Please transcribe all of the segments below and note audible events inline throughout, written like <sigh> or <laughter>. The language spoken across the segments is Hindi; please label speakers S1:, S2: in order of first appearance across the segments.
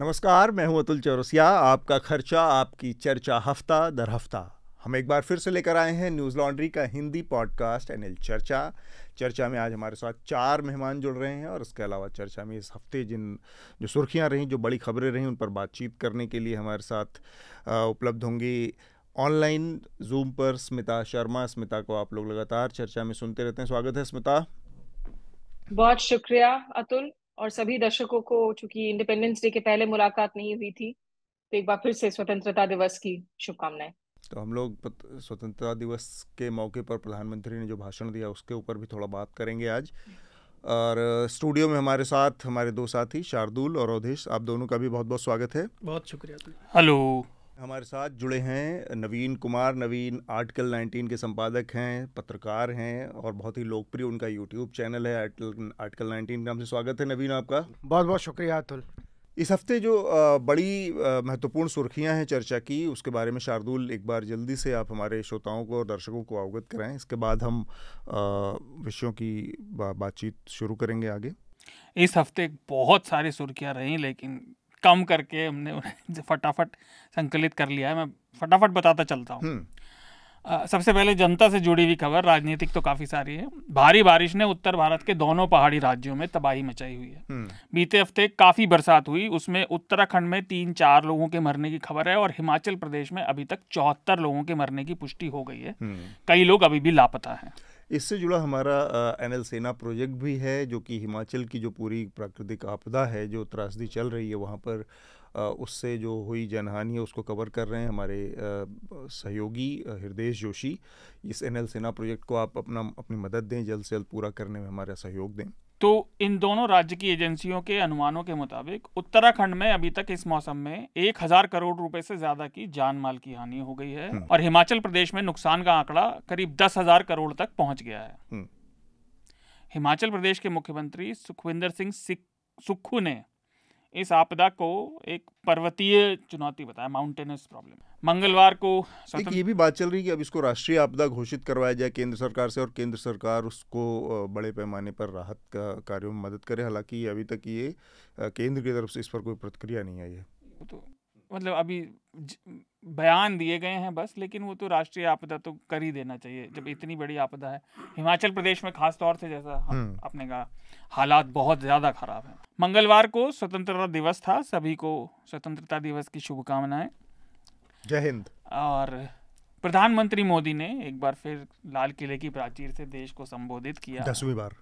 S1: नमस्कार मैं हूं अतुल चौरसिया आपका खर्चा आपकी चर्चा हफ्ता दर हफ्ता हम एक बार फिर से लेकर आए हैं न्यूज़ लॉन्ड्री का हिंदी पॉडकास्ट एनएल चर्चा चर्चा में आज हमारे साथ चार मेहमान जुड़ रहे हैं और इसके अलावा चर्चा में इस हफ्ते जिन जो सुर्खियां रहीं जो बड़ी खबरें रहीं उन पर बातचीत करने के लिए हमारे साथ उपलब्ध होंगी ऑनलाइन जूम पर स्मिता शर्मा स्मिता को आप लोग लगातार चर्चा में सुनते रहते हैं स्वागत है स्मिता
S2: बहुत शुक्रिया अतुल और सभी दर्शकों को चूंकि इंडिपेंडेंस डे के पहले मुलाकात नहीं हुई थी तो एक बार फिर से स्वतंत्रता दिवस की शुभकामनाएं
S1: तो हम लोग स्वतंत्रता दिवस के मौके पर प्रधानमंत्री ने जो भाषण दिया उसके ऊपर भी थोड़ा बात करेंगे आज और स्टूडियो में हमारे साथ हमारे दो साथी शार्दुल और अवधेश आप दोनों का भी बहुत बहुत स्वागत है बहुत शुक्रिया हेलो हमारे साथ जुड़े हैं नवीन कुमार नवीन आर्टिकल 19 के संपादक हैं पत्रकार हैं और बहुत ही लोकप्रिय उनका यूट्यूब चैनल है आर्टिकल आर्टिकल नाइनटीन नाम से स्वागत है नवीन आपका बहुत बहुत शुक्रिया अतुल इस हफ्ते जो बड़ी महत्वपूर्ण सुर्खियां हैं चर्चा की उसके बारे में शार्दुल एक बार जल्दी से आप हमारे श्रोताओं को और दर्शकों को अवगत कराएं इसके बाद हम विषयों की बातचीत शुरू करेंगे आगे
S3: इस हफ्ते बहुत सारी सुर्खियाँ रहीं लेकिन कम करके हमने उन्हें <laughs> फटाफट संकलित कर लिया है मैं फटाफट बताता चलता हूँ हम्म। सबसे पहले जनता से जुड़ी हुई खबर राजनीतिक तो काफी सारी है भारी बारिश ने उत्तर भारत के दोनों पहाड़ी राज्यों में तबाही मचाई हुई है हम्म। बीते हफ्ते काफी बरसात हुई उसमें उत्तराखंड में तीन चार लोगों के मरने की खबर है और हिमाचल प्रदेश में अभी तक चौहत्तर लोगों के मरने की पुष्टि हो गई है हम्म। कई लोग अभी भी लापता है
S1: इससे जुड़ा हमारा एन एल सेना प्रोजेक्ट भी है जो कि हिमाचल की जो पूरी प्राकृतिक आपदा है जो त्रासदी चल रही है वहाँ पर उससे जो हुई जनहानि है उसको कवर कर रहे हैं हमारे सहयोगी हृदय जोशी इस एन एल सेना प्रोजेक्ट को आप अपना अपनी मदद दें जल्द से जल्द पूरा करने में हमारा सहयोग दें
S3: तो इन दोनों राज्य की एजेंसियों के अनुमानों के मुताबिक उत्तराखंड में अभी तक इस मौसम में एक हजार करोड़ रुपए से ज्यादा की जान माल की हानि हो गई है हम्म। और हिमाचल प्रदेश में नुकसान का आंकड़ा करीब दस हजार करोड़ तक पहुंच गया है हम्म। हिमाचल प्रदेश के मुख्यमंत्री सुखविंदर सिंह सुक्खू ने इस आपदा को एक पर्वतीय चुनौती बताया माउंटेनस प्रॉब्लम
S1: मंगलवार को एक ये भी बात चल रही है कि अब इसको राष्ट्रीय आपदा घोषित करवाया जाए केंद्र सरकार से और केंद्र सरकार उसको बड़े पैमाने पर राहत का कार्यों में मदद करे हालांकि अभी तक ये केंद्र की तरफ से इस पर कोई प्रतिक्रिया नहीं आई है
S3: तो मतलब अभी बयान दिए गए हैं बस लेकिन वो तो राष्ट्रीय आपदा तो कर ही देना चाहिए जब इतनी बड़ी आपदा है हिमाचल प्रदेश में खास तौर से जैसा हम हम्म। आपने कहा हालात बहुत ज़्यादा खराब है मंगलवार को स्वतंत्रता दिवस था सभी को स्वतंत्रता दिवस की शुभकामनाएं जय हिंद और प्रधानमंत्री मोदी ने एक बार फिर लाल किले की प्राचीर से देश को संबोधित किया दसवीं बार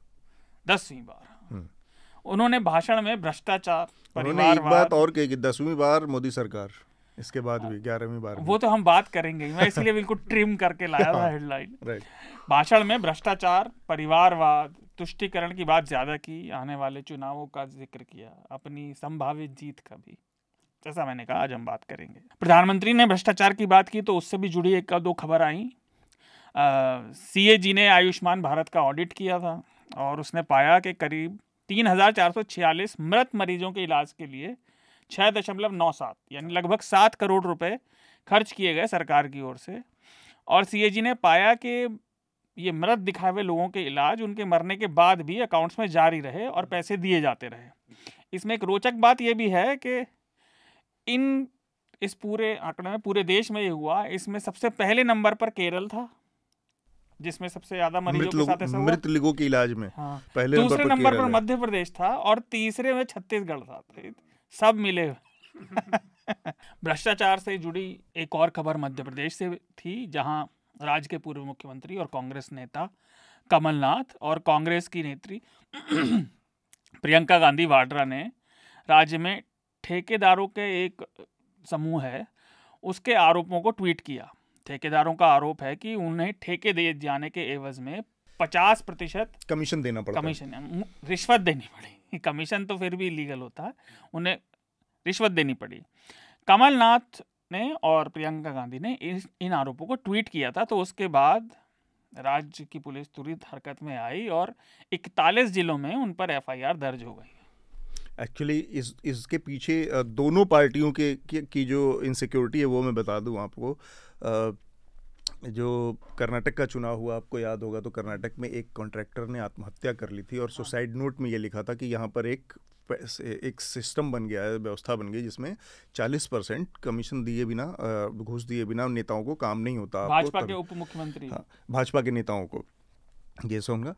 S3: दसवीं बार हम्म। उन्होंने भाषण में भ्रष्टाचार उन्होंने एक बात
S1: और कही कि दसवीं बार मोदी सरकार इसके बाद भी ग्यारहवीं बार वो तो
S3: हम बात करेंगे मैं इसलिए <laughs> बिल्कुल ट्रिम करके लाया था हेडलाइन भाषण में भ्रष्टाचार परिवारवाद तुष्टिकरण की बात ज्यादा की आने वाले चुनावों का जिक्र किया अपनी संभावित जीत का भी जैसा मैंने कहा आज हम बात करेंगे प्रधानमंत्री ने भ्रष्टाचार की बात की तो उससे भी जुड़ी एक दो खबर आई सी जी ने आयुष्मान भारत का ऑडिट किया था और उसने पाया कि करीब तीन हज़ार चार सौ छियालीस मृत मरीजों के इलाज के लिए छः दशमलव नौ सात यानी लगभग सात करोड़ रुपए खर्च किए गए सरकार की ओर से और सी ने पाया कि ये मृत दिखाए हुए लोगों के इलाज उनके मरने के बाद भी अकाउंट्स में जारी रहे और पैसे दिए जाते रहे इसमें एक रोचक बात यह भी है कि इन इस पूरे आंकड़े में पूरे देश में ये हुआ इसमें सबसे पहले नंबर पर केरल था जिसमें सबसे ज्यादा मरीजों के साथ ऐसा मृत लोगों के
S1: इलाज में हाँ। पहले दूसरे नंबर पर
S3: मध्य प्रदेश था और तीसरे में छत्तीसगढ़ था सब मिले <laughs> भ्रष्टाचार से जुड़ी एक और खबर मध्य प्रदेश से थी जहां राज्य के पूर्व मुख्यमंत्री और कांग्रेस नेता कमलनाथ और कांग्रेस की नेत्री <clears throat> प्रियंका गांधी वाड्रा ने राज्य में ठेकेदारों के एक समूह है उसके आरोपों को ट्वीट किया ठेकेदारों का आरोप है कि उन्हें ठेके दिए जाने के एवज में पचास प्रतिशत
S1: कमीशन देना पड़ा
S3: कमीशन रिश्वत देनी पड़ी <laughs> कमीशन तो फिर भी लीगल होता है उन्हें रिश्वत देनी पड़ी कमलनाथ ने और प्रियंका गांधी ने इन आरोपों को ट्वीट किया था तो उसके बाद राज्य की पुलिस तुरंत हरकत में आई और 41 जिलों में उन पर एफआईआर दर्ज हो गई
S1: एक्चुअली इस इसके पीछे दोनों पार्टियों के की, जो इनसिक्योरिटी है वो मैं बता दूं आपको जो कर्नाटक का चुनाव हुआ आपको याद होगा तो कर्नाटक में एक कॉन्ट्रैक्टर ने आत्महत्या कर ली थी और सुसाइड हाँ। नोट में ये लिखा था कि यहाँ पर एक एक सिस्टम बन गया है व्यवस्था बन गई जिसमें 40 परसेंट कमीशन दिए बिना घूस दिए बिना नेताओं को काम नहीं होता भाजपा के उप मुख्यमंत्री हाँ भाजपा के नेताओं को ये सोनगा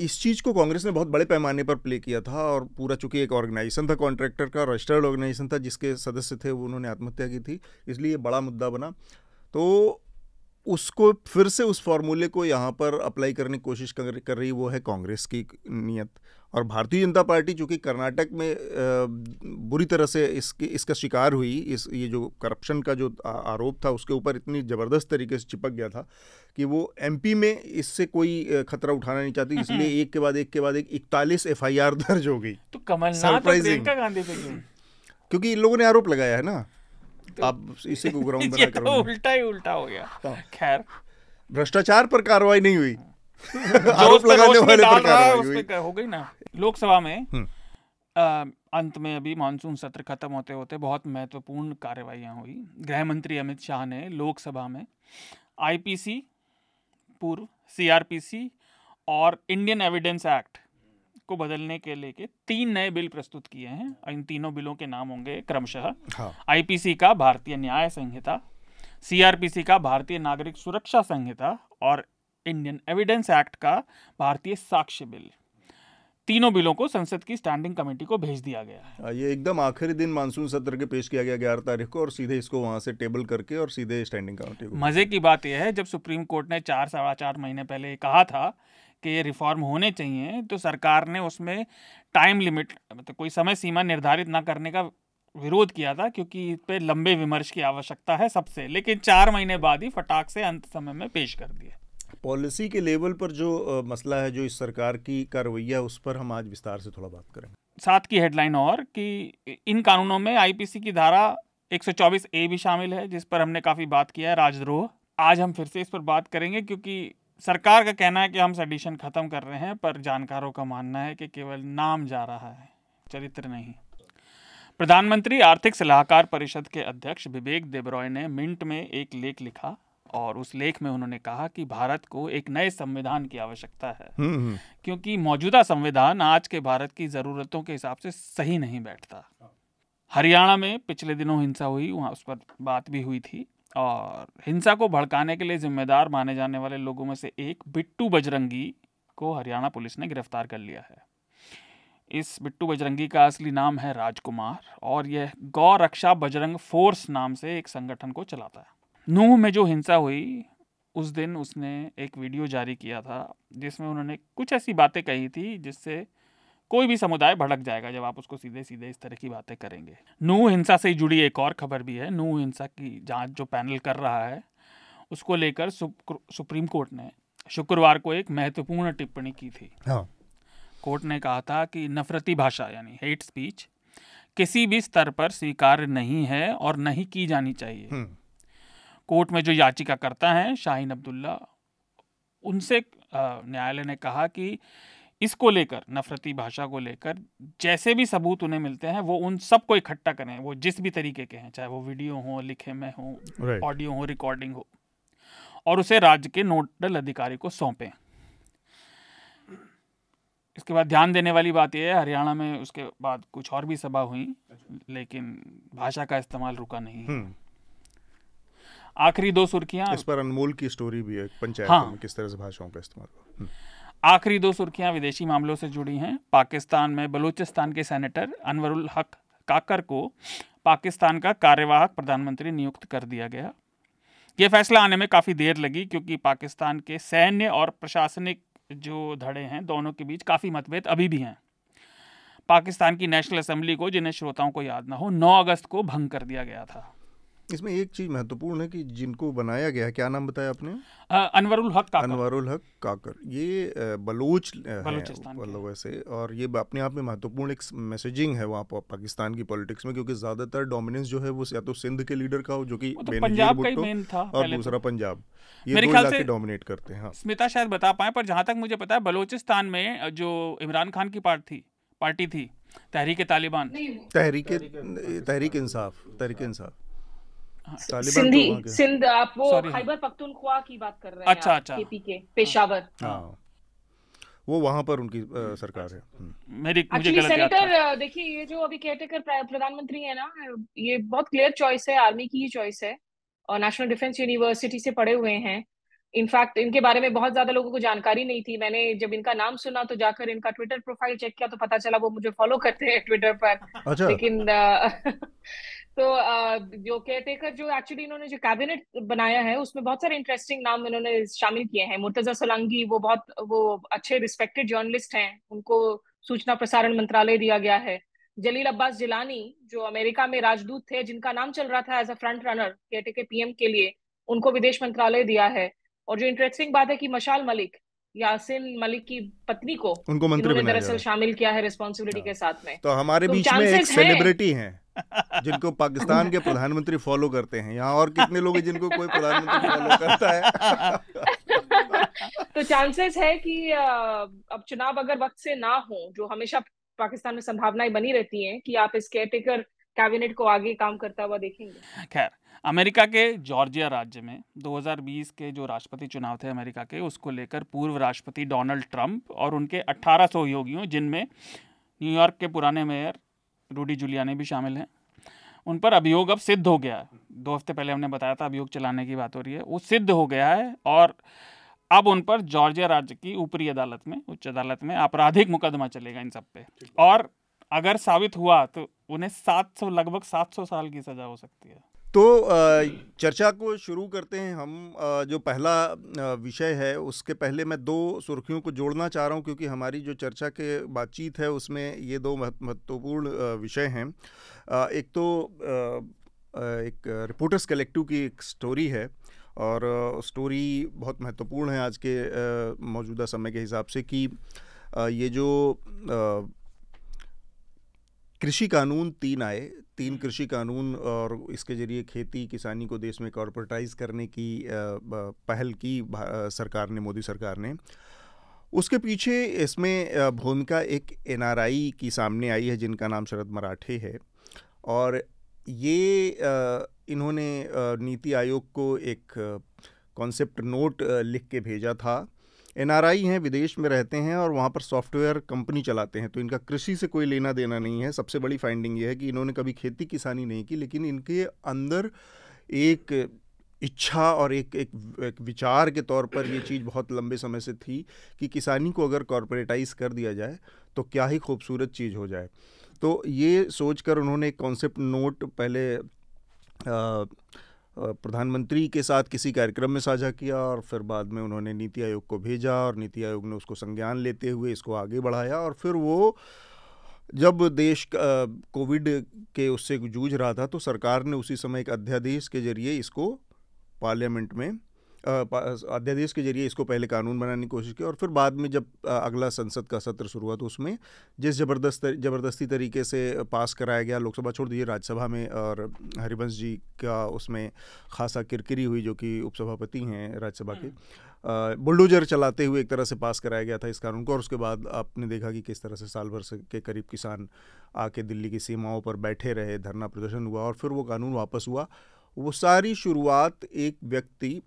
S1: इस चीज़ को कांग्रेस ने बहुत बड़े पैमाने पर प्ले किया था और पूरा चूंकि एक ऑर्गेनाइजेशन था कॉन्ट्रैक्टर का रजिस्टर्ड ऑर्गेनाइजेशन था जिसके सदस्य थे उन्होंने आत्महत्या की थी इसलिए बड़ा मुद्दा बना तो उसको फिर से उस फॉर्मूले को यहाँ पर अप्लाई करने की कोशिश कर, रही वो है कांग्रेस की नीयत और भारतीय जनता पार्टी चूँकि कर्नाटक में बुरी तरह से इसके इसका शिकार हुई इस ये जो करप्शन का जो आरोप था उसके ऊपर इतनी ज़बरदस्त तरीके से चिपक गया था कि वो एमपी में इससे कोई खतरा उठाना नहीं चाहती इसलिए <laughs> एक के बाद एक के बाद एक इकतालीस एफ दर्ज हो गई तो कमलनाथ गांधी
S3: क्योंकि
S1: इन लोगों ने आरोप लगाया है ना तो आप इसी को ग्राउंड बना करो
S3: उल्टा ही उल्टा हो गया हाँ। खैर
S1: भ्रष्टाचार पर कार्रवाई नहीं हुई हाँ। <laughs> आरोप लगाने वाले पर कार्रवाई हुई हो गई ना
S3: लोकसभा में आ, हम्म। अंत में अभी मानसून सत्र खत्म होते होते बहुत महत्वपूर्ण कार्रवाई हुई गृह मंत्री अमित शाह ने लोकसभा में आईपीसी पूर्व सीआरपीसी और इंडियन एविडेंस एक्ट को बदलने के लेके तीन नए बिल प्रस्तुत किए हैं इन तीनों बिलों के नाम होंगे क्रमशः हाँ। आईपीसी का भारतीय न्याय संहिता सीआरपीसी का भारतीय नागरिक सुरक्षा संहिता और इंडियन एविडेंस एक्ट का भारतीय साक्ष्य बिल तीनों बिलों को संसद की स्टैंडिंग कमेटी को भेज दिया गया
S1: है हाँ, ये एकदम आखिरी दिन मानसून सत्र के पेश किया गया ग्यारह तारीख को और सीधे इसको वहां से टेबल करके और सीधे स्टैंडिंग कमेटी को
S3: मजे की बात यह है जब सुप्रीम कोर्ट ने चार सवा चार महीने पहले कहा था के रिफॉर्म होने चाहिए तो सरकार ने उसमें टाइम लिमिट मतलब तो कोई समय सीमा निर्धारित ना करने का विरोध किया था क्योंकि इस पर लंबे विमर्श की आवश्यकता है सबसे लेकिन चार महीने बाद ही फटाक से अंत समय में पेश कर दिया
S1: पॉलिसी के लेवल पर जो मसला है जो इस सरकार की कार्रवाई है उस पर हम आज विस्तार से थोड़ा बात करेंगे
S3: साथ की हेडलाइन और कि इन कानूनों में आईपीसी की धारा 124 ए भी शामिल है जिस पर हमने काफ़ी बात किया है राजद्रोह आज हम फिर से इस पर बात करेंगे क्योंकि सरकार का कहना है कि हम सडिशन ख़त्म कर रहे हैं पर जानकारों का मानना है कि केवल नाम जा रहा है चरित्र नहीं प्रधानमंत्री आर्थिक सलाहकार परिषद के अध्यक्ष विवेक देबरॉय ने मिंट में एक लेख लिखा और उस लेख में उन्होंने कहा कि भारत को एक नए संविधान की आवश्यकता है हम्म, हम्म। क्योंकि मौजूदा संविधान आज के भारत की ज़रूरतों के हिसाब से सही नहीं बैठता हरियाणा में पिछले दिनों हिंसा हुई वहाँ उस पर बात भी हुई थी और हिंसा को भड़काने के लिए जिम्मेदार माने जाने वाले लोगों में से एक बिट्टू बजरंगी को हरियाणा पुलिस ने गिरफ्तार कर लिया है इस बिट्टू बजरंगी का असली नाम है राजकुमार और यह गौ रक्षा बजरंग फोर्स नाम से एक संगठन को चलाता है नूह में जो हिंसा हुई उस दिन उसने एक वीडियो जारी किया था जिसमें उन्होंने कुछ ऐसी बातें कही थी जिससे कोई भी समुदाय भड़क जाएगा जब आप उसको सीधे सीधे इस तरह की बातें करेंगे नू हिंसा से जुड़ी एक और खबर भी है नू हिंसा की जांच जो पैनल कर रहा है उसको लेकर सुप्रीम कोर्ट ने शुक्रवार को एक महत्वपूर्ण टिप्पणी की थी हाँ। कोर्ट ने कहा था कि नफरती भाषा यानी हेट स्पीच किसी भी स्तर पर स्वीकार नहीं है और नहीं की जानी चाहिए हम्म। कोर्ट में जो याचिका करता है शाहीन अब्दुल्ला उनसे न्यायालय ने कहा कि इसको लेकर नफरती भाषा को लेकर जैसे भी सबूत उन्हें मिलते हैं वो उन सबको इकट्ठा करें वो जिस भी तरीके के हैं चाहे वो वीडियो हो लिखे में हो right. हो रिकॉर्डिंग हो और उसे राज्य के नोडल अधिकारी को सौंपे इसके बाद ध्यान देने वाली बात यह है हरियाणा में उसके बाद कुछ और भी सभा हुई लेकिन भाषा का इस्तेमाल रुका नहीं हम्म। आखिरी दो सुर्खियां इस
S1: पर अनमोल की स्टोरी भी है पंचायत हाँ, किस तरह से भाषाओं का इस्तेमाल हुआ हम्म।
S3: आखिरी दो सुर्खियां विदेशी मामलों से जुड़ी हैं पाकिस्तान में बलूचिस्तान के सेनेटर अनवरुल हक काकर को पाकिस्तान का कार्यवाहक प्रधानमंत्री नियुक्त कर दिया गया ये फैसला आने में काफ़ी देर लगी क्योंकि पाकिस्तान के सैन्य और प्रशासनिक जो धड़े हैं दोनों के बीच काफ़ी मतभेद अभी भी हैं पाकिस्तान की नेशनल असेंबली को जिन्हें श्रोताओं को याद ना हो 9 अगस्त को भंग कर दिया गया था
S1: इसमें एक चीज़ महत्वपूर्ण है कि जिनको बनाया गया क्या नाम बताया आपने अनवरुल हक काकर अनवरुल हक काकर ये बलोच मतलब वैसे और ये अपने आप में महत्वपूर्ण एक मैसेजिंग है वहाँ पाकिस्तान की पॉलिटिक्स में क्योंकि ज़्यादातर डोमिनेंस जो है वो या तो सिंध के लीडर का हो जो कि तो पंजाब का ही मेन था और दूसरा तो। पंजाब ये मेरे ख्याल से डोमिनेट करते हैं हाँ।
S3: स्मिता शायद बता पाए पर जहां तक मुझे पता है बलोचिस्तान में जो इमरान खान की पार्टी थी पार्टी थी तहरीक तालिबान तहरीक तहरीक इंसाफ
S1: तहरीक इंसाफ सिंधी तो सिंध आप वो हाँ। खैबर
S2: पख्तूनख्वा की बात कर रहे हैं अच्छा अच्छा केपी के पेशावर
S1: हाँ। हाँ। वो वहाँ पर उनकी सरकार है हम्म।
S3: मेरी मुझे गलत सेनेटर
S2: देखिए ये जो अभी केयरटेकर प्रधानमंत्री है ना ये बहुत क्लियर चॉइस है आर्मी की ही चॉइस है और नेशनल डिफेंस यूनिवर्सिटी से पढ़े हुए हैं इनफैक्ट इनके बारे में बहुत ज्यादा लोगों को जानकारी नहीं थी मैंने जब इनका नाम सुना तो जाकर इनका ट्विटर प्रोफाइल चेक किया तो पता चला वो मुझे फॉलो करते हैं ट्विटर पर अच्छा। लेकिन <laughs> तो जो केयरटेकर जो एक्चुअली इन्होंने जो कैबिनेट बनाया है उसमें बहुत सारे इंटरेस्टिंग नाम इन्होंने शामिल किए हैं मुर्तजा सोलंगी वो बहुत वो अच्छे रिस्पेक्टेड जर्नलिस्ट हैं उनको सूचना प्रसारण मंत्रालय दिया गया है जलील अब्बास जिलानी जो अमेरिका में राजदूत थे जिनका नाम चल रहा था as a front runner caretaker PM के लिए उनको विदेश मंत्रालय दिया है और जो इंटरेस्टिंग बात है कि मशाल मलिक यासिन मलिक की पत्नी को उनको मंत्री दरअसल शामिल किया है रिस्पॉन्सिबिलिटी हाँ। के साथ में तो हमारे तो बीच में एक सेलिब्रिटी
S1: है <laughs> जिनको पाकिस्तान के प्रधानमंत्री फॉलो करते हैं यहाँ और कितने लोग हैं जिनको कोई प्रधानमंत्री फॉलो करता
S2: है <laughs> तो चांसेस है कि अब चुनाव अगर वक्त से ना हो जो हमेशा पाकिस्तान में संभावनाएं बनी रहती हैं कि आप इस केयरटेकर कैबिनेट को आगे काम करता हुआ देखेंगे
S3: खैर अमेरिका के जॉर्जिया राज्य में 2020 के जो राष्ट्रपति चुनाव थे अमेरिका के उसको लेकर पूर्व राष्ट्रपति डोनाल्ड ट्रंप और उनके अट्ठारह सहयोगियों जिनमें न्यूयॉर्क के पुराने मेयर रूडी जुलियाने भी शामिल हैं उन पर अभियोग अब सिद्ध हो गया है दो हफ्ते पहले हमने बताया था अभियोग चलाने की बात हो रही है वो सिद्ध हो गया है और अब उन पर जॉर्जिया राज्य की ऊपरी अदालत में उच्च अदालत में आपराधिक मुकदमा चलेगा इन सब पे और अगर साबित हुआ तो उन्हें सात सौ लगभग सात सौ साल की सजा हो सकती है
S1: तो चर्चा को शुरू करते हैं हम जो पहला विषय है उसके पहले मैं दो सुर्खियों को जोड़ना चाह रहा हूं क्योंकि हमारी जो चर्चा के बातचीत है उसमें ये दो महत्वपूर्ण विषय हैं एक तो एक रिपोर्टर्स कलेक्टिव की एक स्टोरी है और स्टोरी बहुत महत्वपूर्ण है आज के मौजूदा समय के हिसाब से कि ये जो कृषि कानून तीन आए तीन कृषि कानून और इसके जरिए खेती किसानी को देश में कॉरपोरेटाइज करने की पहल की सरकार ने मोदी सरकार ने उसके पीछे इसमें भूमिका एक एनआरआई की सामने आई है जिनका नाम शरद मराठे है और ये इन्होंने नीति आयोग को एक कॉन्सेप्ट नोट लिख के भेजा था आई हैं विदेश में रहते हैं और वहाँ पर सॉफ्टवेयर कंपनी चलाते हैं तो इनका कृषि से कोई लेना देना नहीं है सबसे बड़ी फाइंडिंग ये है कि इन्होंने कभी खेती किसानी नहीं की लेकिन इनके अंदर एक इच्छा और एक, एक एक विचार के तौर पर ये चीज़ बहुत लंबे समय से थी कि किसानी को अगर कॉरपोरेटाइज कर दिया जाए तो क्या ही खूबसूरत चीज़ हो जाए तो ये सोच कर उन्होंने एक कॉन्सेप्ट नोट पहले आ, प्रधानमंत्री के साथ किसी कार्यक्रम में साझा किया और फिर बाद में उन्होंने नीति आयोग को भेजा और नीति आयोग ने उसको संज्ञान लेते हुए इसको आगे बढ़ाया और फिर वो जब देश कोविड के उससे जूझ रहा था तो सरकार ने उसी समय एक अध्यादेश के जरिए इसको पार्लियामेंट में अध्यादेश के जरिए इसको पहले कानून बनाने की कोशिश की और फिर बाद में जब अगला संसद का सत्र शुरू हुआ तो उसमें जिस जबरदस्त जबरदस्ती तरीके से पास कराया गया लोकसभा छोड़ दीजिए राज्यसभा में और हरिवंश जी का उसमें खासा किरकिरी हुई जो कि उपसभापति हैं राज्यसभा के हम्म। बुलडोजर चलाते हुए एक तरह से पास कराया गया था इस कानून को और उसके बाद आपने देखा कि किस तरह से साल भर से के करीब किसान आके दिल्ली की सीमाओं पर बैठे रहे धरना प्रदर्शन हुआ और फिर वो कानून वापस हुआ वो सारी शुरुआत एक व्यक्ति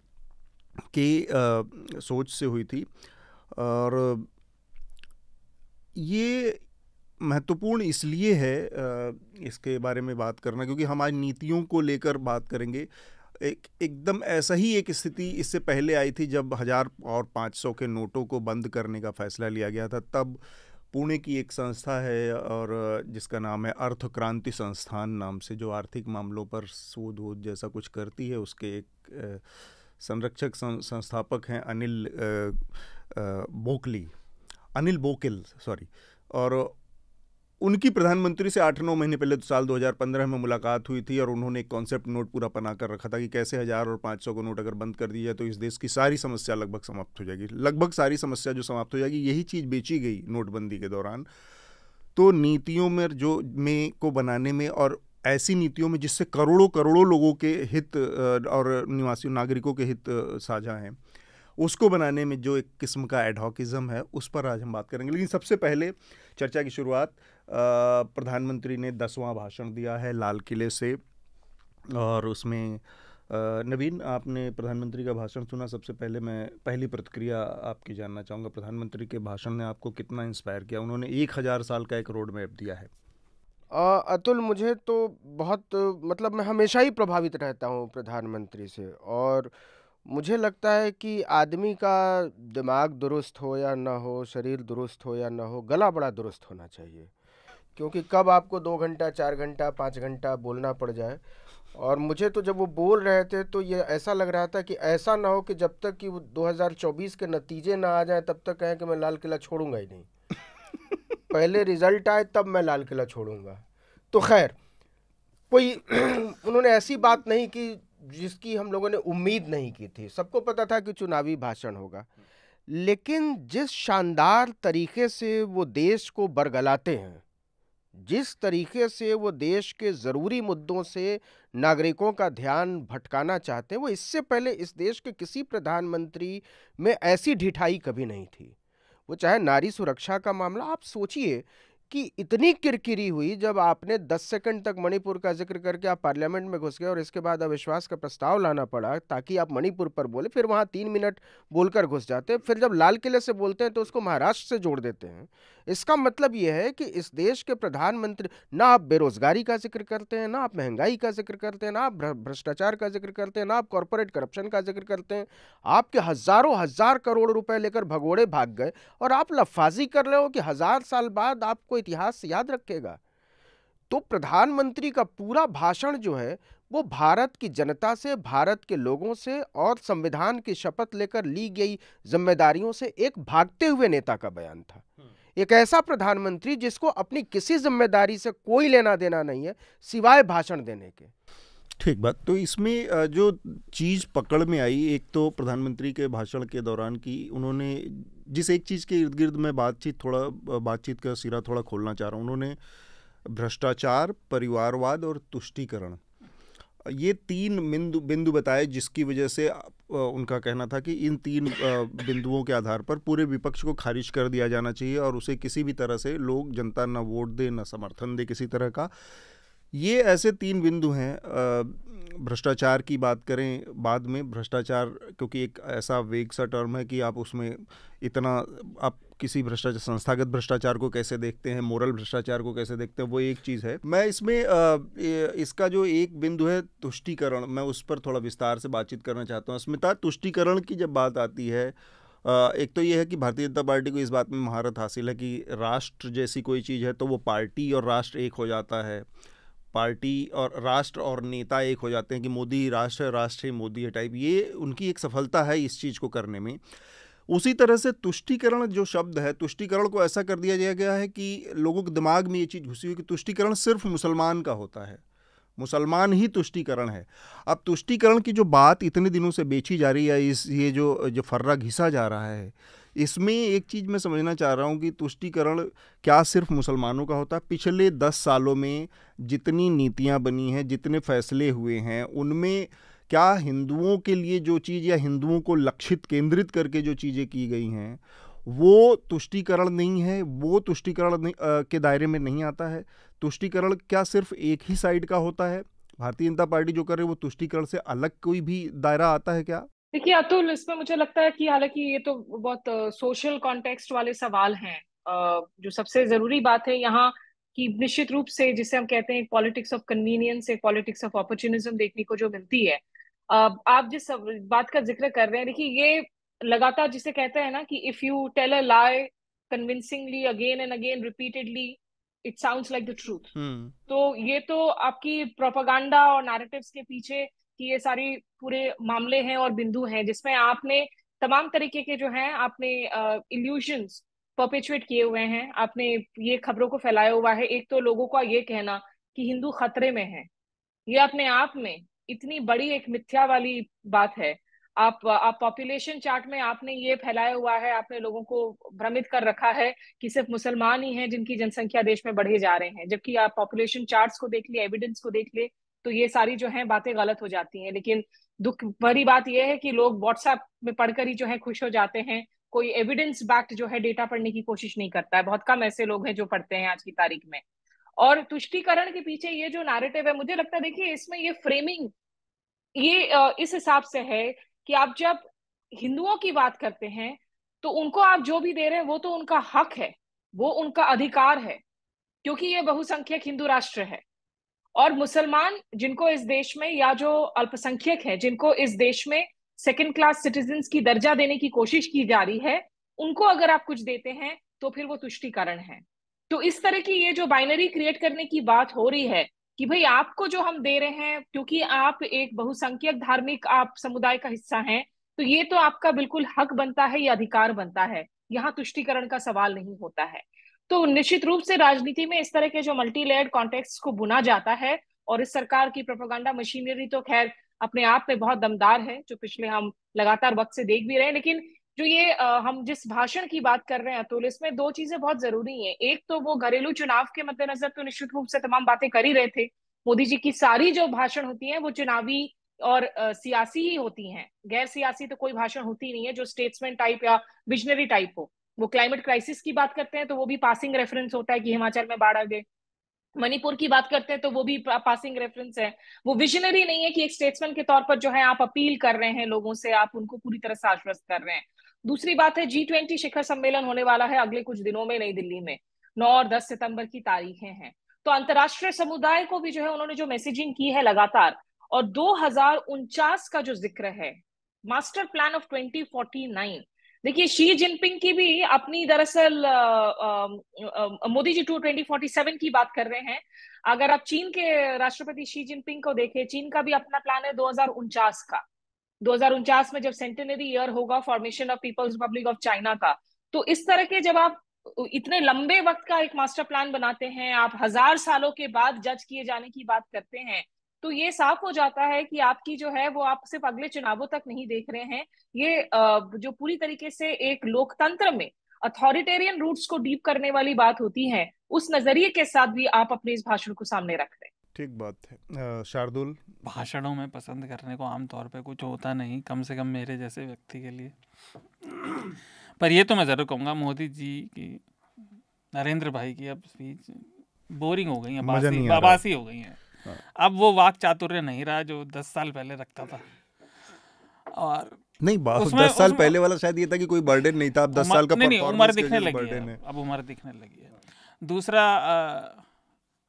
S1: की सोच से हुई थी और ये महत्वपूर्ण इसलिए है इसके बारे में बात करना क्योंकि हम आज नीतियों को लेकर बात करेंगे एक एकदम ऐसा ही एक स्थिति इससे पहले आई थी जब हज़ार और पाँच सौ के नोटों को बंद करने का फैसला लिया गया था तब पुणे की एक संस्था है और जिसका नाम है अर्थ क्रांति संस्थान नाम से जो आर्थिक मामलों पर शोध वोध जैसा कुछ करती है उसके एक संरक्षक संस्थापक हैं अनिल बोकली अनिल बोकिल सॉरी और उनकी प्रधानमंत्री से आठ नौ महीने पहले तो साल 2015 में मुलाकात हुई थी और उन्होंने एक कॉन्सेप्ट नोट पूरा बना कर रखा था कि कैसे हज़ार और पाँच सौ को नोट अगर बंद कर दिया तो इस देश की सारी समस्या लगभग समाप्त हो जाएगी लगभग सारी समस्या जो समाप्त हो जाएगी यही चीज़ बेची गई नोटबंदी के दौरान तो नीतियों में जो में को बनाने में और ऐसी नीतियों में जिससे करोड़ों करोड़ों लोगों के हित और निवासी नागरिकों के हित साझा हैं उसको बनाने में जो एक किस्म का एडहॉकिज़म है उस पर आज हम बात करेंगे लेकिन सबसे पहले चर्चा की शुरुआत प्रधानमंत्री ने दसवां भाषण दिया है लाल किले से और उसमें नवीन आपने प्रधानमंत्री का भाषण सुना सबसे पहले मैं पहली प्रतिक्रिया आपकी जानना चाहूँगा प्रधानमंत्री के भाषण ने आपको कितना इंस्पायर किया उन्होंने एक हज़ार साल का एक रोड मैप दिया है
S4: अतुल मुझे तो बहुत मतलब मैं हमेशा ही प्रभावित रहता हूँ प्रधानमंत्री से और मुझे लगता है कि आदमी का दिमाग दुरुस्त हो या ना हो शरीर दुरुस्त हो या ना हो गला बड़ा दुरुस्त होना चाहिए क्योंकि कब आपको दो घंटा चार घंटा पाँच घंटा बोलना पड़ जाए और मुझे तो जब वो बोल रहे थे तो ये ऐसा लग रहा था कि ऐसा ना हो कि जब तक कि वो 2024 के नतीजे ना आ जाए तब तक कहें कि मैं लाल किला छोड़ूंगा ही नहीं पहले रिजल्ट आए तब मैं लाल किला छोड़ूंगा तो खैर कोई <clears throat> उन्होंने ऐसी बात नहीं की जिसकी हम लोगों ने उम्मीद नहीं की थी सबको पता था कि चुनावी भाषण होगा लेकिन जिस शानदार तरीके से वो देश को बरगलाते हैं जिस तरीके से वो देश के ज़रूरी मुद्दों से नागरिकों का ध्यान भटकाना चाहते हैं वो इससे पहले इस देश के किसी प्रधानमंत्री में ऐसी ढिठाई कभी नहीं थी वो चाहे नारी सुरक्षा का मामला आप सोचिए कि इतनी किरकिरी हुई जब आपने 10 सेकंड तक मणिपुर का जिक्र करके आप पार्लियामेंट में घुस गए और इसके बाद अविश्वास का प्रस्ताव लाना पड़ा ताकि आप मणिपुर पर बोले फिर वहाँ तीन मिनट बोलकर घुस जाते हैं फिर जब लाल किले से बोलते हैं तो उसको महाराष्ट्र से जोड़ देते हैं इसका मतलब यह है कि इस देश के प्रधानमंत्री ना आप बेरोजगारी का जिक्र करते हैं ना आप महंगाई का जिक्र करते हैं ना आप भ्रष्टाचार का जिक्र करते हैं ना आप कॉरपोरेट करप्शन का जिक्र करते हैं आपके हज़ारों हज़ार करोड़ रुपए लेकर भगोड़े भाग गए और आप लफाजी कर रहे हो कि हज़ार साल बाद आपको को इतिहास याद रखेगा तो प्रधानमंत्री का पूरा भाषण जो है वो भारत की जनता से भारत के लोगों से और संविधान की शपथ लेकर ली गई जिम्मेदारियों से एक भागते हुए नेता का बयान था हम्म। एक ऐसा प्रधानमंत्री जिसको अपनी किसी जिम्मेदारी से कोई लेना देना नहीं है सिवाय भाषण देने के
S1: ठीक बात तो इसमें जो चीज़ पकड़ में आई एक तो प्रधानमंत्री के भाषण के दौरान की उन्होंने जिस एक चीज़ के इर्द गिर्द मैं बातचीत थोड़ा बातचीत का सिरा थोड़ा खोलना चाह रहा हूँ उन्होंने भ्रष्टाचार परिवारवाद और तुष्टिकरण ये तीन बिंदु बिंदु बताए जिसकी वजह से उनका कहना था कि इन तीन बिंदुओं के आधार पर पूरे विपक्ष को खारिज कर दिया जाना चाहिए और उसे किसी भी तरह से लोग जनता न वोट दे न समर्थन दे किसी तरह का ये ऐसे तीन बिंदु हैं भ्रष्टाचार की बात करें बाद में भ्रष्टाचार क्योंकि एक ऐसा वेग सा टर्म है कि आप उसमें इतना आप किसी भ्रष्टाचार संस्थागत भ्रष्टाचार को कैसे देखते हैं मोरल भ्रष्टाचार को कैसे देखते हैं वो एक चीज़ है मैं इसमें इसका जो एक बिंदु है तुष्टिकरण मैं उस पर थोड़ा विस्तार से बातचीत करना चाहता हूँ अस्मिता तुष्टिकरण की जब बात आती है एक तो ये है कि भारतीय जनता पार्टी को इस बात में महारत हासिल है कि राष्ट्र जैसी कोई चीज़ है तो वो पार्टी और राष्ट्र एक हो जाता है पार्टी और राष्ट्र और नेता एक हो जाते हैं कि मोदी राष्ट्र राष्ट्र मोदी है टाइप ये उनकी एक सफलता है इस चीज़ को करने में उसी तरह से तुष्टिकरण जो शब्द है तुष्टिकरण को ऐसा कर दिया गया है कि लोगों के दिमाग में ये चीज़ घुसी हुई कि तुष्टिकरण सिर्फ मुसलमान का होता है मुसलमान ही तुष्टिकरण है अब तुष्टिकरण की जो बात इतने दिनों से बेची जा रही है इस ये जो जो फर्रा घिसा जा रहा है इसमें एक चीज़ मैं समझना चाह रहा हूँ कि तुष्टिकरण क्या सिर्फ मुसलमानों का होता पिछले दस सालों में जितनी नीतियाँ बनी हैं जितने फैसले हुए हैं उनमें क्या हिंदुओं के लिए जो चीज़ या हिंदुओं को लक्षित केंद्रित करके जो चीज़ें की गई हैं वो तुष्टिकरण नहीं है वो तुष्टिकरण के दायरे में नहीं आता है तुष्टिकरण क्या सिर्फ एक ही साइड का होता है भारतीय जनता पार्टी जो कर रही है वो तुष्टिकरण से अलग कोई भी दायरा आता है क्या
S2: देखिए अतुल इसमें मुझे लगता है कि हालांकि ये तो बहुत सोशल कॉन्टेक्स्ट वाले सवाल हैं जो सबसे जरूरी बात है यहाँ कि निश्चित रूप से जिसे हम कहते हैं पॉलिटिक्स ऑफ कन्वीनियंस एक पॉलिटिक्स ऑफ अपॉर्चुनिज्म देखने को जो मिलती है आप जिस बात का जिक्र कर रहे हैं देखिए ये लगातार जिसे कहते हैं ना कि if you tell a lie convincingly again and again repeatedly it sounds like the truth तो ये तो आपकी प्रोपागंडा और नैरेटिव्स के पीछे की ये सारी पूरे मामले हैं और बिंदु हैं जिसमें आपने तमाम तरीके के जो हैं आपने इल्यूशंस परपेचुएट किए हुए हैं आपने ये खबरों को फैलाया हुआ है एक तो लोगों का ये कहना कि हिंदू खतरे में है ये अपने आप में इतनी बड़ी एक मिथ्या वाली बात है आप आप पॉपुलेशन चार्ट में आपने ये फैलाया हुआ है आपने लोगों को भ्रमित कर रखा है कि सिर्फ मुसलमान ही हैं जिनकी जनसंख्या देश में बढ़े जा रहे हैं जबकि आप पॉपुलेशन चार्ट्स को देख लिए एविडेंस को देख लिए तो ये सारी जो है बातें गलत हो जाती हैं लेकिन दुख भरी बात यह है कि लोग व्हाट्सएप में पढ़कर ही जो है खुश हो जाते हैं कोई एविडेंस बैक्ट जो है डेटा पढ़ने की कोशिश नहीं करता है बहुत कम ऐसे लोग हैं जो पढ़ते हैं आज की तारीख में और तुष्टिकरण के पीछे ये जो नारेटिव है मुझे लगता है देखिए इसमें ये फ्रेमिंग ये इस हिसाब से है कि आप जब हिंदुओं की बात करते हैं तो उनको आप जो भी दे रहे हैं वो तो उनका हक है वो उनका अधिकार है क्योंकि ये बहुसंख्यक हिंदू राष्ट्र है और मुसलमान जिनको इस देश में या जो अल्पसंख्यक है जिनको इस देश में सेकेंड क्लास सिटीजन की दर्जा देने की कोशिश की जा रही है उनको अगर आप कुछ देते हैं तो फिर वो तुष्टिकरण है तो इस तरह की ये जो बाइनरी क्रिएट करने की बात हो रही है कि भाई आपको जो हम दे रहे हैं क्योंकि आप एक बहुसंख्यक धार्मिक आप समुदाय का हिस्सा हैं तो ये तो आपका बिल्कुल हक बनता है या अधिकार बनता है यहाँ तुष्टिकरण का सवाल नहीं होता है तो निश्चित रूप से राजनीति में इस तरह के जो मल्टी कॉन्टेक्ट को बुना जाता है और इस सरकार की प्रोपोगंडा मशीनरी तो खैर अपने आप में बहुत दमदार है जो पिछले हम लगातार वक्त से देख भी रहे हैं लेकिन जो ये आ, हम जिस भाषण की बात कर रहे हैं अतुल इसमें दो चीजें बहुत जरूरी हैं एक तो वो घरेलू चुनाव के मद्देनजर तो निश्चित रूप से तमाम बातें कर ही रहे थे मोदी जी की सारी जो भाषण होती है वो चुनावी और आ, सियासी ही होती हैं गैर सियासी तो कोई भाषण होती नहीं है जो स्टेट्समैन टाइप या विजनरी टाइप हो वो क्लाइमेट क्राइसिस की बात करते हैं तो वो भी पासिंग रेफरेंस होता है कि हिमाचल में बाढ़ आ गए मणिपुर की बात करते हैं तो वो भी पासिंग रेफरेंस है वो विजनरी नहीं है कि एक स्टेट्समैन के तौर पर जो है आप अपील कर रहे हैं लोगों से आप उनको पूरी तरह से आश्वस्त कर रहे हैं दूसरी बात है जी ट्वेंटी शिखर सम्मेलन होने वाला है अगले कुछ दिनों में नई दिल्ली में नौ और दस सितंबर की तारीखें हैं तो अंतर्राष्ट्रीय समुदाय को भी जो है उन्होंने जो मैसेजिंग की है लगातार और दो का जो जिक्र है मास्टर प्लान ऑफ ट्वेंटी देखिए शी जिनपिंग की भी अपनी दरअसल मोदी जी टू सेवन की बात कर रहे हैं अगर आप चीन के राष्ट्रपति शी जिनपिंग को देखें चीन का भी अपना प्लान है दो का दो में जब सेंटेनरी ईयर होगा formation of People's Republic of China का तो इस तरह के जब आप इतने लंबे वक्त का एक मास्टर प्लान बनाते हैं आप हजार सालों के बाद जज किए जाने की बात करते हैं तो ये साफ हो जाता है कि आपकी जो है वो आप सिर्फ अगले चुनावों तक नहीं देख रहे हैं ये जो पूरी तरीके से एक लोकतंत्र में अथॉरिटेरियन रूट्स को डीप करने वाली बात होती है उस नजरिए के साथ भी आप अपने इस भाषण को सामने रख रहे
S3: हैं ठीक बात है शार्दुल भाषणों में पसंद करने को आमतौर पे कुछ होता नहीं कम से कम मेरे जैसे व्यक्ति के लिए पर ये तो मैं ज़रूर कहूँगा मोदी जी की नरेंद्र भाई की अब स्पीच बोरिंग हो गई है बाबासी हो गई है हाँ। अब वो वाक चातुर्य नहीं रहा जो दस साल पहले रखता था और नहीं बात दस साल उसमें, पहले
S1: वाला शायद ये था कि कोई बर्डन नहीं था अब दस साल का नहीं, नहीं, उम्र दिखने लगी है
S3: अब उम्र दिखने लगी है दूसरा आ,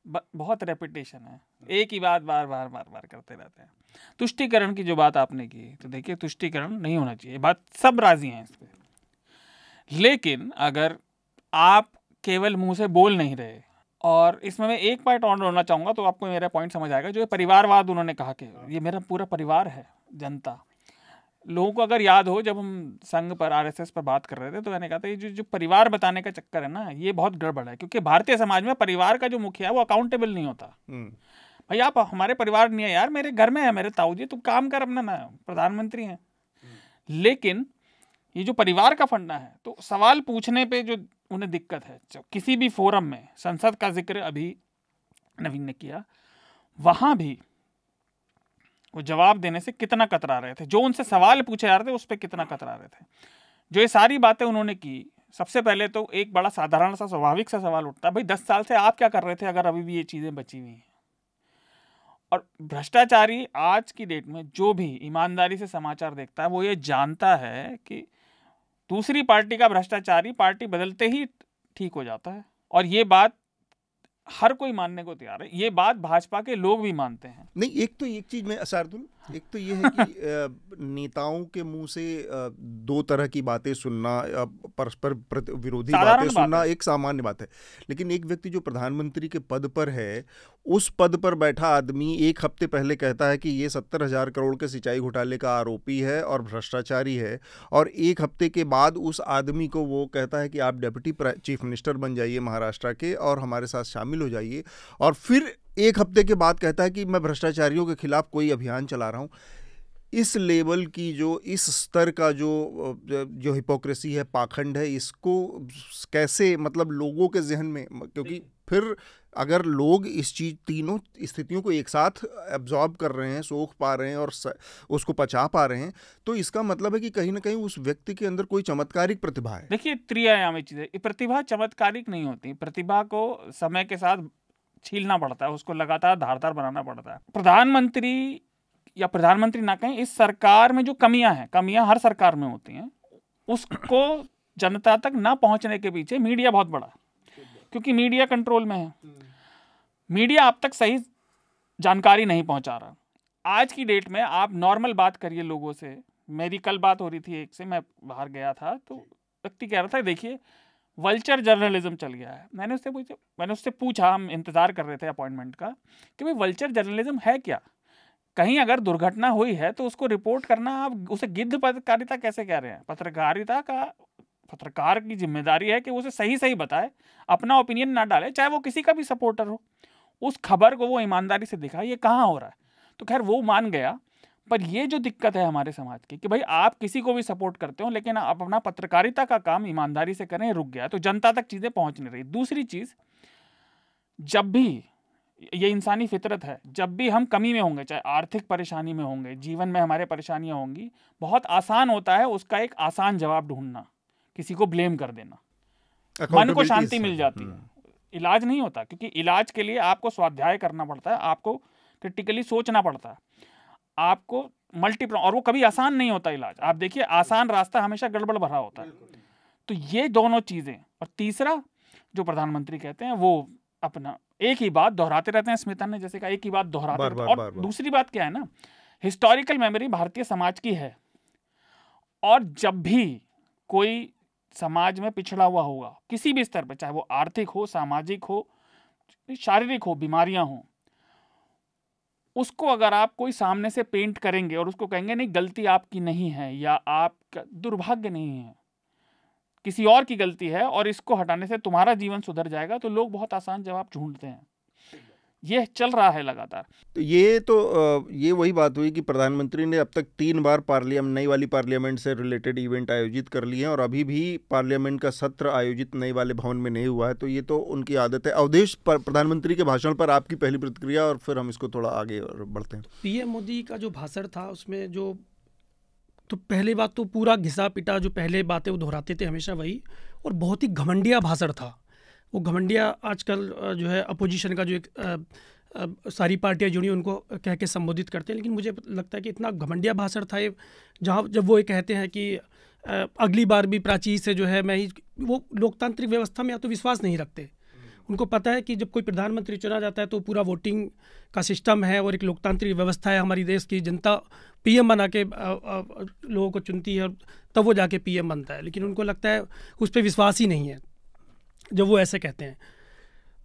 S3: बहुत रेपिटेशन है एक ही बात बार बार बार बार करते रहते हैं तुष्टिकरण की जो बात आपने की तो देखिए तुष्टिकरण नहीं होना चाहिए बात सब राजी हैं इस पर लेकिन अगर आप केवल मुंह से बोल नहीं रहे और इसमें मैं एक पॉइंट ऑन रोना चाहूँगा तो आपको मेरा पॉइंट समझ आएगा जो परिवारवाद उन्होंने कहा कि ये मेरा पूरा परिवार है जनता लोगों को अगर याद हो जब हम संघ पर आरएसएस पर बात कर रहे थे तो मैंने कहा था ये जो जो परिवार बताने का चक्कर है ना ये बहुत गड़बड़ है क्योंकि भारतीय समाज में परिवार का जो मुखिया है वो अकाउंटेबल नहीं होता हम्म। भाई आप हमारे परिवार नहीं है यार मेरे घर में है मेरे ताऊ जी तुम काम कर अपना ना प्रधानमंत्री हैं हम्म। लेकिन ये जो परिवार का फंडा है तो सवाल पूछने पे जो उन्हें दिक्कत है किसी भी फोरम में संसद का जिक्र अभी नवीन ने किया वहां भी वो जवाब देने से कितना कतरा रहे थे जो उनसे सवाल पूछे जा रहे थे उस पर कितना कतरा रहे थे जो ये सारी बातें उन्होंने की सबसे पहले तो एक बड़ा साधारण सा स्वाभाविक सा सवाल उठता भाई दस साल से आप क्या कर रहे थे अगर अभी भी ये चीज़ें बची हुई हैं और भ्रष्टाचारी आज की डेट में जो भी ईमानदारी से समाचार देखता है वो ये जानता है कि दूसरी पार्टी का भ्रष्टाचारी पार्टी बदलते ही ठीक हो जाता है और ये बात हर कोई मानने को तैयार है ये बात भाजपा के लोग भी मानते हैं नहीं एक तो एक चीज में
S1: असारदुल एक तो ये है कि <laughs> नेताओं के मुंह से दो तरह की बातें सुनना परस्पर विरोधी बातें सुनना एक सामान्य बात है लेकिन एक व्यक्ति जो प्रधानमंत्री के पद पर है उस पद पर बैठा आदमी एक हफ्ते पहले कहता है कि ये सत्तर हजार करोड़ के सिंचाई घोटाले का आरोपी है और भ्रष्टाचारी है और एक हफ्ते के बाद उस आदमी को वो कहता है कि आप डेप्यूटी चीफ मिनिस्टर बन जाइए महाराष्ट्र के और हमारे साथ शामिल हो जाइए और फिर एक हफ्ते के बाद कहता है कि मैं भ्रष्टाचारियों के खिलाफ कोई अभियान चला रहा हूँ इस लेवल की जो इस स्तर का जो जो हिपोक्रेसी है पाखंड है इसको कैसे मतलब लोगों के जहन में क्योंकि फिर अगर लोग इस चीज़ तीनों स्थितियों को एक साथ एब्जॉर्ब कर रहे हैं सोख पा रहे हैं और स, उसको पचा पा रहे हैं तो इसका मतलब है कि कहीं ना कहीं उस व्यक्ति के अंदर कोई
S3: चमत्कारिक प्रतिभा है देखिए त्रियायामी चीज़ है प्रतिभा चमत्कारिक नहीं होती प्रतिभा को समय के साथ छीलना पड़ता है उसको लगातार धारदार बनाना पड़ता है प्रधानमंत्री या प्रधानमंत्री ना कहें इस सरकार में जो कमियां हैं कमियां हर सरकार में होती हैं उसको जनता तक ना पहुंचने के पीछे मीडिया बहुत बड़ा क्योंकि मीडिया कंट्रोल में है मीडिया आप तक सही जानकारी नहीं पहुंचा रहा आज की डेट में आप नॉर्मल बात करिए लोगों से मेरी कल बात हो रही थी एक से मैं बाहर गया था तो व्यक्ति कह रहा था देखिए वल्चर जर्नलिज्म चल गया है मैंने उससे पूछा मैंने उससे पूछा हम इंतज़ार कर रहे थे अपॉइंटमेंट का कि भाई वल्चर जर्नलिज्म है क्या कहीं अगर दुर्घटना हुई है तो उसको रिपोर्ट करना आप उसे गिद्ध पत्रकारिता कैसे कह रहे हैं पत्रकारिता का पत्रकार की जिम्मेदारी है कि उसे सही सही बताए अपना ओपिनियन ना डाले चाहे वो किसी का भी सपोर्टर हो उस खबर को वो ईमानदारी से दिखा ये कहाँ हो रहा है तो खैर वो मान गया पर ये जो दिक्कत है हमारे समाज की कि भाई आप किसी को भी सपोर्ट करते हो लेकिन आप अपना पत्रकारिता का काम ईमानदारी से करें रुक गया तो जनता तक चीज़ें पहुंच नहीं रही दूसरी चीज़ जब भी ये इंसानी फितरत है जब भी हम कमी में होंगे चाहे आर्थिक परेशानी में होंगे जीवन में हमारे परेशानियाँ होंगी बहुत आसान होता है उसका एक आसान जवाब ढूंढना किसी को ब्लेम कर देना
S2: मन को शांति मिल जाती
S3: है हम्म। इलाज नहीं होता क्योंकि इलाज के लिए आपको स्वाध्याय करना पड़ता है आपको क्रिटिकली सोचना पड़ता है आपको मल्टी और वो कभी आसान नहीं होता इलाज आप देखिए आसान रास्ता हमेशा गड़बड़ भरा होता है तो ये दोनों चीज़ें और तीसरा जो प्रधानमंत्री कहते हैं वो अपना एक ही बात दोहराते रहते हैं स्मिता ने जैसे कहा एक ही बात दोहराते बार, बार, और बार, बार। दूसरी बात क्या है ना हिस्टोरिकल मेमोरी भारतीय समाज की है और जब भी कोई समाज में पिछड़ा हुआ होगा किसी भी स्तर पर चाहे वो आर्थिक हो सामाजिक हो शारीरिक हो बीमारियां हों उसको अगर आप कोई सामने से पेंट करेंगे और उसको कहेंगे नहीं गलती आपकी नहीं है या आपका दुर्भाग्य नहीं है किसी और की गलती है और इसको हटाने से तुम्हारा जीवन सुधर जाएगा तो लोग बहुत आसान जवाब ढूंढते हैं यह चल रहा है लगातार
S1: तो ये तो ये वही बात हुई कि प्रधानमंत्री ने अब तक तीन बार पार्लियामेंट नई वाली पार्लियामेंट से रिलेटेड इवेंट आयोजित कर लिए हैं और अभी भी पार्लियामेंट का सत्र आयोजित नए वाले भवन में नहीं हुआ है तो ये तो उनकी आदत है अवधेश प्रधानमंत्री के भाषण पर आपकी पहली प्रतिक्रिया और फिर हम इसको थोड़ा आगे बढ़ते हैं
S5: पीएम मोदी का जो भाषण था उसमें जो तो पहली बात तो पूरा घिसा पिटा जो पहले बातें वो दोहराते थे हमेशा वही और बहुत ही घमंडिया भाषण था वो घमंडिया आजकल जो है अपोजिशन का जो एक आ, आ, सारी पार्टियां जुड़ी उनको कह के संबोधित करते हैं लेकिन मुझे लगता है कि इतना घमंडिया भाषण था ये जहाँ जब वो ये कहते हैं कि आ, अगली बार भी प्राची से जो है मैं ही वो लोकतांत्रिक व्यवस्था में या तो विश्वास नहीं रखते उनको पता है कि जब कोई प्रधानमंत्री चुना जाता है तो पूरा वोटिंग का सिस्टम है और एक लोकतांत्रिक व्यवस्था है हमारी देश की जनता पीएम बना के लोगों को चुनती है तब वो जाके पीएम बनता है लेकिन उनको लगता है उस पर विश्वास ही नहीं है जब वो ऐसे कहते हैं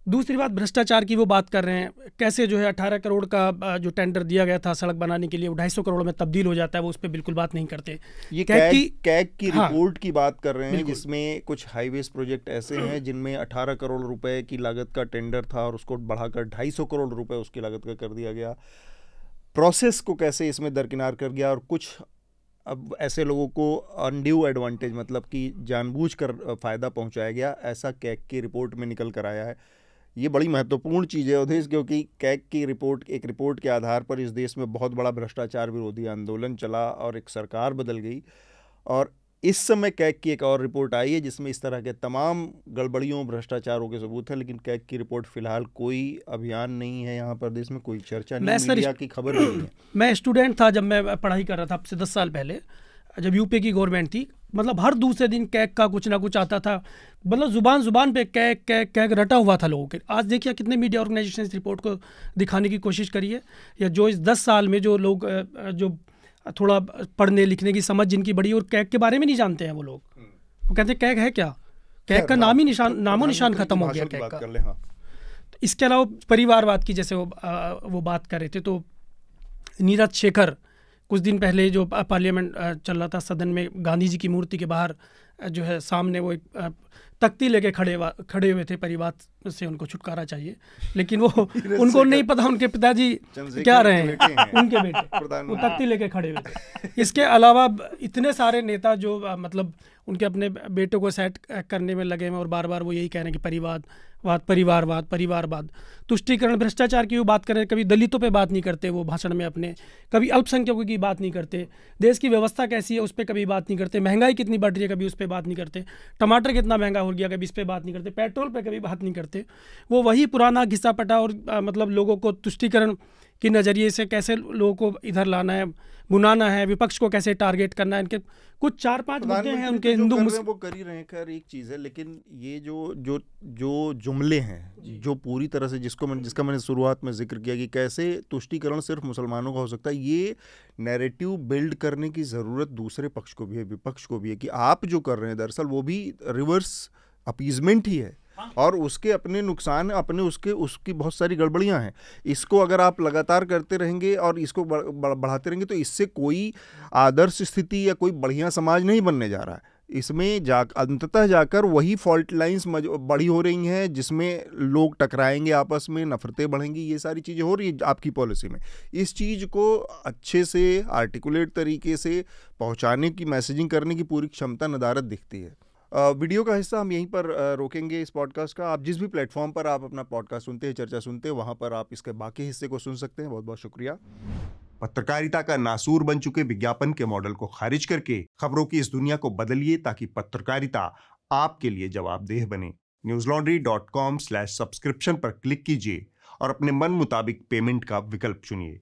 S5: दूसरी बात भ्रष्टाचार की वो बात कर रहे हैं कैसे जो है अठारह करोड़ का जो टेंडर दिया गया था सड़क बनाने के लिए वो ढाई सौ करोड़ में तब्दील हो जाता है वो उस पर बिल्कुल बात नहीं करते ये कैक की कैक की हाँ, रिपोर्ट की
S1: बात कर रहे हैं जिसमें कुछ हाईवेज प्रोजेक्ट ऐसे हैं <clears throat> जिनमें अठारह करोड़ रुपए की लागत का टेंडर था और उसको बढ़ाकर ढाई सौ करोड़ रुपए उसकी लागत का कर दिया गया प्रोसेस को कैसे इसमें दरकिनार कर गया और कुछ अब ऐसे लोगों को अनड्यू एडवांटेज मतलब कि जानबूझ कर फ़ायदा पहुंचाया गया ऐसा कैक की रिपोर्ट में निकल कर आया है ये बड़ी महत्वपूर्ण चीज़ है उदेश क्योंकि कैक की रिपोर्ट एक रिपोर्ट के आधार पर इस देश में बहुत बड़ा भ्रष्टाचार विरोधी आंदोलन चला और एक सरकार बदल गई और इस समय कैक की एक और रिपोर्ट आई है जिसमें इस तरह के तमाम गड़बड़ियों भ्रष्टाचारों के सबूत हैं लेकिन कैक की रिपोर्ट फिलहाल कोई अभियान नहीं है यहाँ पर देश में कोई चर्चा नहीं मीडिया की खबर नहीं है <clears throat> मैं
S5: स्टूडेंट था जब मैं पढ़ाई कर रहा था आपसे दस साल पहले जब यूपी की गवर्नमेंट थी मतलब हर दूसरे दिन कैक का कुछ ना कुछ आता था मतलब ज़ुबान ज़ुबान पे कैक कैक कैक रटा हुआ था लोगों के आज देखिए कितने मीडिया ऑर्गेनाइजेशन इस रिपोर्ट को दिखाने की कोशिश करी है या जो इस दस साल में जो लोग जो थोड़ा पढ़ने लिखने की समझ जिनकी बड़ी और कैक के बारे में नहीं जानते हैं वो लोग हम्म। वो कहते हैं कैक है क्या कैक का नाम ही निशान नामो निशान खत्म हो गया कैक का हाँ। तो इसके अलावा परिवारवाद की जैसे वो वो बात कर रहे थे तो नीरज शेखर कुछ दिन पहले जो पार्लियामेंट चल रहा था सदन में गांधी जी की मूर्ति के बाहर जो है सामने वो एक तख्ती लेके खड़े खड़े हुए थे परिवार से उनको छुटकारा चाहिए लेकिन वो <laughs> उनको नहीं पता उनके पिताजी क्या रहे हैं उनके बेटे <laughs> वो तख्ती लेके खड़े हुए थे इसके अलावा इतने सारे नेता जो मतलब उनके अपने बेटों को सेट करने में लगे हैं और बार बार वो यही कह रहे हैं कि परिवार वाद परिवारवाद परिवारवाद तुष्टिकरण भ्रष्टाचार की वो बात करें कभी दलितों पे बात नहीं करते वो भाषण में अपने कभी अल्पसंख्यकों की बात नहीं करते देश की व्यवस्था कैसी है उस पर कभी बात नहीं करते महंगाई कितनी बढ़ रही है कभी उस पर बात नहीं करते टमाटर कितना महंगा हो गया कभी इस पर बात नहीं करते पेट्रोल पर कभी बात नहीं करते वो वही पुराना घिसा पटा और आ, मतलब लोगों को तुष्टिकरण के नज़रिए से कैसे लोगों को इधर लाना है बुनाना है विपक्ष को कैसे टारगेट करना है इनके कुछ चार पांच मुद्दे हैं उनके तो हिंदू मुस्लिम
S1: वो कर ही रहे खैर एक चीज़ है लेकिन ये जो जो जो जुमले हैं जो पूरी तरह से जिसको मैं जिसका मैंने शुरुआत में जिक्र किया कि कैसे तुष्टिकरण सिर्फ मुसलमानों का हो सकता है ये नैरेटिव बिल्ड करने की ज़रूरत दूसरे पक्ष को भी है विपक्ष को भी है कि आप जो कर रहे हैं दरअसल वो भी रिवर्स अपीजमेंट ही है हाँ। और उसके अपने नुकसान अपने उसके उसकी बहुत सारी गड़बड़ियाँ हैं इसको अगर आप लगातार करते रहेंगे और इसको बढ़ाते रहेंगे तो इससे कोई आदर्श स्थिति या कोई बढ़िया समाज नहीं बनने जा रहा है इसमें जा अंततः जाकर वही फॉल्ट लाइंस बड़ी हो रही हैं जिसमें लोग टकराएंगे आपस में नफरतें बढ़ेंगी ये सारी चीज़ें हो रही है आपकी पॉलिसी में इस चीज़ को अच्छे से आर्टिकुलेट तरीके से पहुंचाने की मैसेजिंग करने की पूरी क्षमता नदारत दिखती है वीडियो का हिस्सा हम यहीं पर रोकेंगे इस पॉडकास्ट का आप जिस भी प्लेटफॉर्म पर आप अपना पॉडकास्ट सुनते हैं चर्चा सुनते हैं वहाँ पर आप इसके बाकी हिस्से को सुन सकते हैं बहुत बहुत शुक्रिया पत्रकारिता का नासूर बन चुके विज्ञापन के मॉडल को खारिज करके खबरों की इस दुनिया को बदलिए ताकि पत्रकारिता आपके लिए जवाबदेह बने Newslaundry dot com slash subscription पर क्लिक कीजिए और अपने मन मुताबिक पेमेंट का विकल्प चुनिए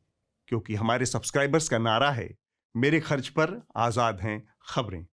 S1: क्योंकि हमारे सब्सक्राइबर्स का नारा है मेरे खर्च पर आज़ाद हैं खबरें